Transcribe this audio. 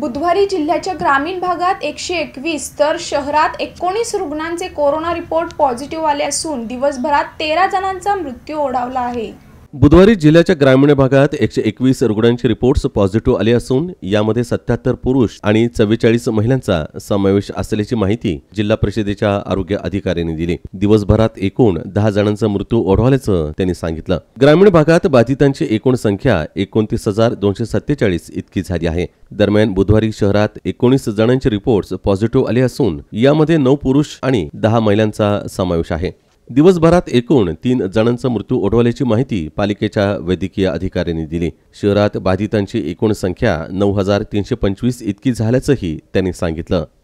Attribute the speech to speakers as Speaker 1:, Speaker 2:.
Speaker 1: बुधवारी जिल्ह्याच्या ग्रामीण भागात एकशे एकवीस तर शहरात एकोणीस रुग्णांचे कोरोना रिपोर्ट पॉझिटिव्ह आले असून दिवसभरात तेरा जणांचा मृत्यू ओढावला आहे
Speaker 2: बुधवारी जिल्ह्याच्या ग्रामीण भागात एकशे एकवीस रुग्णांचे रिपोर्ट्स पॉझिटिव्ह आले असून यामध्ये सत्याहत्तर पुरुष आणि चव्वेचाळीस महिलांचा समावेश असल्याची माहिती जिल्हा परिषदेच्या आरोग्य अधिकाऱ्यांनी दिली दिवसभरात एकूण दहा जणांचा मृत्यू ओढवल्याचं त्यांनी सांगितलं ग्रामीण भागात बाधितांची एकूण संख्या एकोणतीस हजार दोनशे सत्तेचाळीस इतकी झाली आहे दरम्यान बुधवारी शहरात एकोणीस जणांचे रिपोर्ट्स पॉझिटिव्ह आले असून यामध्ये नऊ पुरुष आणि दहा महिलांचा समावेश आहे दिवसभरात एकूण तीन जणांचा मृत्यू ओढवल्याची माहिती पालिकेच्या वैद्यकीय अधिकाऱ्यांनी दिली शहरात बाधितांची एकूण संख्या नऊ हजार तीनशे पंचवीस इतकी झाल्याचंही त्यांनी सांगितलं